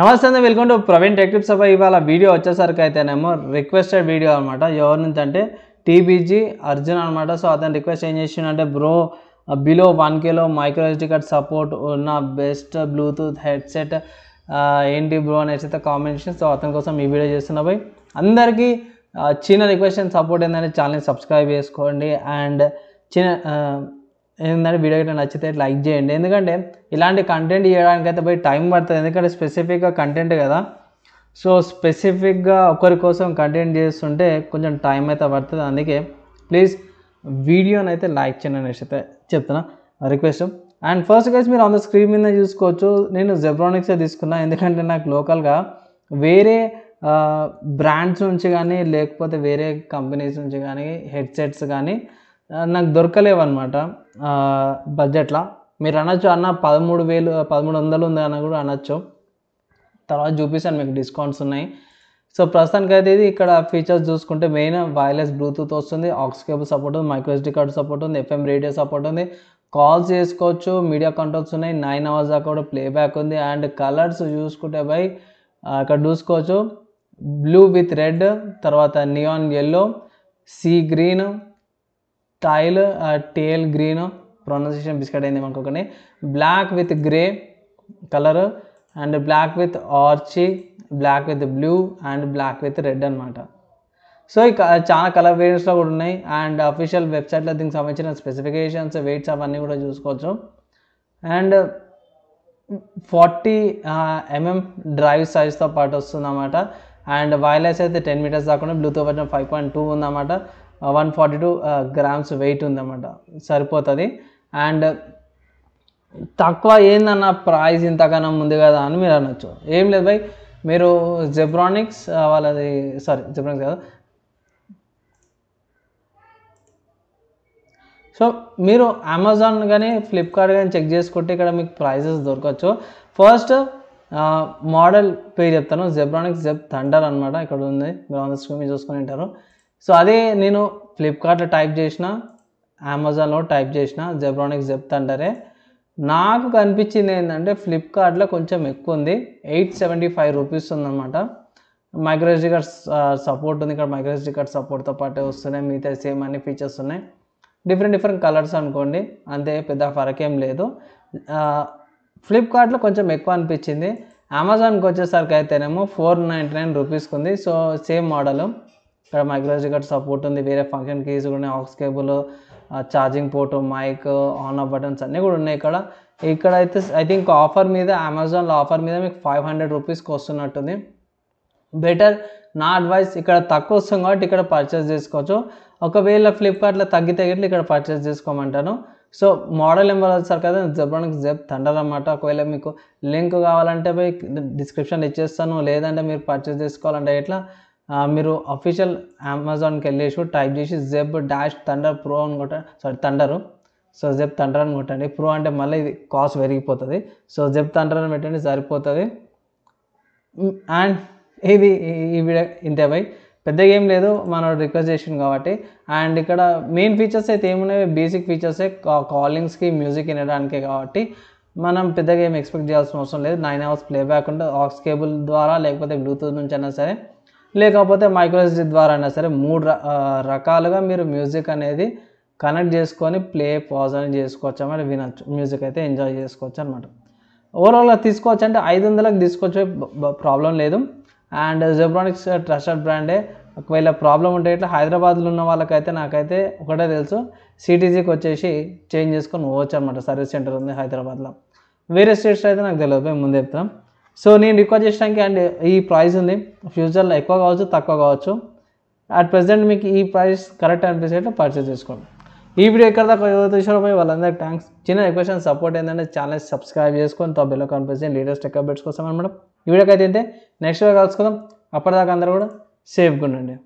నమస్తే అండి welcome to Praveen టెక్టిప్ సభ ఇవాళ వీడియో వచ్చేసరికి అయితేనేమో రిక్వెస్టెడ్ వీడియో అనమాట ఎవరి నుంచి అంటే టీబీజీ అర్జున్ అనమాట సో అతను రిక్వెస్ట్ ఏం అంటే bro below one kilo micro card support ఉన్న బెస్ట్ బ్లూటూత్ హెడ్సెట్ ఏంటి బ్రో అనేసి అయితే కాంబినేషన్ సో అతని కోసం ఈ వీడియో చేస్తున్నా పోయి అందరికీ చిన్న రిక్వెస్ట్ అండ్ సపోర్ట్ ఏంటంటే ఛానల్ని సబ్స్క్రైబ్ చేసుకోండి అండ్ చిన్న ఏంటంటే వీడియో గట్రా నచ్చితే లైక్ చేయండి ఎందుకంటే ఇలాంటి కంటెంట్ చేయడానికైతే అయితే పోయి టైం పడుతుంది ఎందుకంటే స్పెసిఫిక్గా కంటెంట్ కదా సో స్పెసిఫిక్గా ఒకరి కోసం కంటెంట్ చేస్తుంటే కొంచెం టైం అయితే పడుతుంది అందుకే ప్లీజ్ వీడియోని అయితే లైక్ చేయండి అనేసి అయితే చెప్తున్నా రిక్వెస్ట్ అండ్ ఫస్ట్ గైస్ మీరు ఆన్ ద స్క్రీన్ మీద చూసుకోవచ్చు నేను జెబ్రానిక్స్ తీసుకున్నా ఎందుకంటే నాకు లోకల్గా వేరే బ్రాండ్స్ నుంచి కానీ లేకపోతే వేరే కంపెనీస్ నుంచి కానీ హెడ్సెట్స్ కానీ నాకు దొరకలేవన్నమాట బడ్జెట్లో మీరు అనొచ్చు అన్న పదమూడు వేలు పదమూడు వందలు ఉంది అన్న కూడా అనొచ్చు తర్వాత చూపిస్తాను మీకు డిస్కౌంట్స్ ఉన్నాయి సో ప్రస్తుతానికి అయితే ఇది ఇక్కడ ఫీచర్స్ చూసుకుంటే మెయిన్ వైర్లెస్ బ్లూటూత్ వస్తుంది ఆక్స్ కేబుల్ సపోర్ట్ ఉంది మైక్రోఎస్డి కార్డ్ సపోర్ట్ ఉంది ఎఫ్ఎం రేడియో సపోర్ట్ ఉంది కాల్స్ చేసుకోవచ్చు మీడియా కంట్రోల్స్ ఉన్నాయి నైన్ అవర్స్ దాకా కూడా ప్లేబ్యాక్ ఉంది అండ్ కలర్స్ చూసుకుంటే బై అక్కడ చూసుకోవచ్చు బ్లూ విత్ రెడ్ తర్వాత neon yellow sea green tile teal green pronunciation biscuit అయింది అనుకోకండి black with grey colour and black with ఆర్చి black with blue and black with red అనమాట సో ఇక చాలా కలర్ వేరియంట్స్లో కూడా ఉన్నాయి అండ్ అఫీషియల్ వెబ్సైట్లో దీనికి సంబంధించిన స్పెసిఫికేషన్స్ వెయిట్స్ అవన్నీ కూడా చూసుకోవచ్చు అండ్ ఫార్టీ ఎంఎం డ్రైవ్ సైజ్తో పాటు వస్తుందన్నమాట అండ్ వైర్లెస్ అయితే టెన్ మీటర్స్ దాకా బ్లూటూత్ వచ్చిన ఫైవ్ పాయింట్ టూ ఉందన్నమాట one forty two grams weight ఉందన్నమాట సరిపోతుంది అండ్ తక్కువ ఏందన్న ప్రైస్ ఇంతకన్నా ముందు కదా అని మీరు అనొచ్చు ఏం లేదు భాయ్ మీరు జెబ్రానిక్స్ వాళ్ళది సారీ జెబ్రానిక్స్ కాదు సో మీరు అమెజాన్ కానీ ఫ్లిప్కార్ట్ కానీ చెక్ చేసుకుంటే ఇక్కడ మీకు ప్రైజెస్ దొరకచ్చు ఫస్ట్ మోడల్ పేరు చెప్తాను జెబ్రానిక్స్ జెబ్ థండర్ అనమాట ఇక్కడ ఉంది మీరు స్క్రీన్ చూసుకొని ఉంటారు సో అదే నేను ఫ్లిప్కార్ట్లో టైప్ చేసిన అమెజాన్లో టైప్ చేసిన జెబ్రానిక్స్ చెప్తాంటారే నాకు కనిపించింది ఏంటంటే ఫ్లిప్కార్ట్లో కొంచెం ఎక్కువ ఉంది ఎయిట్ సెవెంటీ ఫైవ్ రూపీస్ ఉందన్నమాట మైక్రోఎస్డి కార్డ్ సపోర్ట్ ఉంది ఇక్కడ మైక్రోఎస్డి కార్డ్ సపోర్ట్తో పాటే వస్తున్నాయి మిగతా సేమ్ అన్ని ఫీచర్స్ ఉన్నాయి డిఫరెంట్ డిఫరెంట్ కలర్స్ అనుకోండి అంతే పెద్ద ఫరక్ ఏం లేదు ఫ్లిప్కార్ట్లో కొంచెం ఎక్కువ అనిపించింది అమెజాన్కి వచ్చేసరికి అయితేనేమో ఫోర్ నైంటీ నైన్ రూపీస్కి ఉంది సో సేమ్ మోడలు ఇక్కడ మైక్రోజీ గట్ సపోర్ట్ ఉంది వేరే ఫంక్షన్ కీస్ కూడా ఉన్నాయి aux cable charging port mic on off buttons అన్నీ కూడా ఉన్నాయి ఇక్కడ ఇక్కడ అయితే ఐ థింక్ ఆఫర్ మీద అమెజాన్లో ఆఫర్ మీద మీకు ఫైవ్ హండ్రెడ్ రూపీస్కి వస్తున్నట్టుంది బెటర్ నా అడ్వైస్ ఇక్కడ తక్కువ వస్తుంది కాబట్టి ఇక్కడ పర్చేస్ చేసుకోవచ్చు ఒకవేళ ఫ్లిప్కార్ట్లో తగ్గితే తగ్గట్లు ఇక్కడ పర్చేస్ చేసుకోమంటాను సో మోడల్ నెంబర్ వచ్చారు కదా జబ్బానికి జబ్ థండర్ అనమాట ఒకవేళ మీకు లింక్ కావాలంటే పోయి డిస్క్రిప్షన్ ఇచ్చేస్తాను లేదంటే మీరు పర్చేస్ చేసుకోవాలంటే ఎట్లా మీరు అఫీషియల్ అమెజాన్కి వెళ్ళేసి టైప్ చేసి జెబ్ డాష్ థండర్ ప్రో అని కొట్టండి sorry thunder so Zeb thunder అని కొట్టండి ప్రో అంటే మళ్ళీ ఇది కాస్ట్ పెరిగిపోతుంది సో జెబ్ థండర్ అని పెట్టండి సరిపోతుంది అండ్ ఇది ఈ వీడియో ఇంతే బై పెద్దగా ఏం లేదు మన రిక్వెస్ట్ చేసిన కాబట్టి అండ్ ఇక్కడ మెయిన్ ఫీచర్స్ అయితే ఏమున్నాయి బేసిక్ ఫీచర్సే కాలింగ్స్కి మ్యూజిక్ వినడానికే కాబట్టి మనం పెద్దగా ఏం ఎక్స్పెక్ట్ చేయాల్సిన అవసరం లేదు నైన్ అవర్స్ ప్లేబ్యాక్ ఉంటుంది ఆక్స్ కేబుల్ ద్వారా లేకపోతే బ్లూటూత్ నుంచి అయినా సరే లేకపోతే మైక్రోస్ ద్వారా అయినా సరే మూడు రకాలుగా మీరు మ్యూజిక్ అనేది కనెక్ట్ చేసుకొని ప్లే పాజ్ అని చేసుకోవచ్చు అన్నమాట వినొచ్చు మ్యూజిక్ అయితే ఎంజాయ్ చేసుకోవచ్చు అనమాట ఓవరాల్గా తీసుకోవచ్చు అంటే ఐదు వందలకు తీసుకొచ్చే ప్రాబ్లం లేదు అండ్ జెబ్రానిక్స్ ట్రస్టెడ్ బ్రాండే ఒకవేళ ప్రాబ్లం ఉంటే ఇట్లా హైదరాబాద్లో ఉన్న వాళ్ళకైతే నాకైతే ఒకటే తెలుసు సిటీజీకి వచ్చేసి చేంజ్ చేసుకొని పోవచ్చు అనమాట సర్వీస్ సెంటర్ ఉంది హైదరాబాద్లో వేరే స్టేట్స్ అయితే నాకు తెలియదు మేము ముందు చెప్తాం సో నేను రిక్వెస్ట్ చేయడానికి అండ్ ఈ ప్రైస్ ఉంది ఫ్యూచర్లో ఎక్కువ కావచ్చు తక్కువ కావచ్చు అట్ ప్రజెంట్ మీకు ఈ ప్రైస్ కరెక్ట్ అనిపించేట్టు పర్చేస్ చేసుకోండి ఈ వీడియో ఎక్కడ దాకా తీసుకోవడం పోయి వాళ్ళందరికీ థ్యాంక్స్ చిన్న రిక్వెస్ట్ సపోర్ట్ ఏంటంటే ఛానల్ సబ్స్క్రైబ్ చేసుకొని తో బిల్లో కనిపిస్తే లేటెస్ట్ టెక్ అప్డేట్స్ కోసం అనమాట ఈ వీడియోకి అయితే నెక్స్ట్ వీడియో కలుసుకుందాం అప్పటిదాకా అందరూ కూడా సేఫ్గా ఉండండి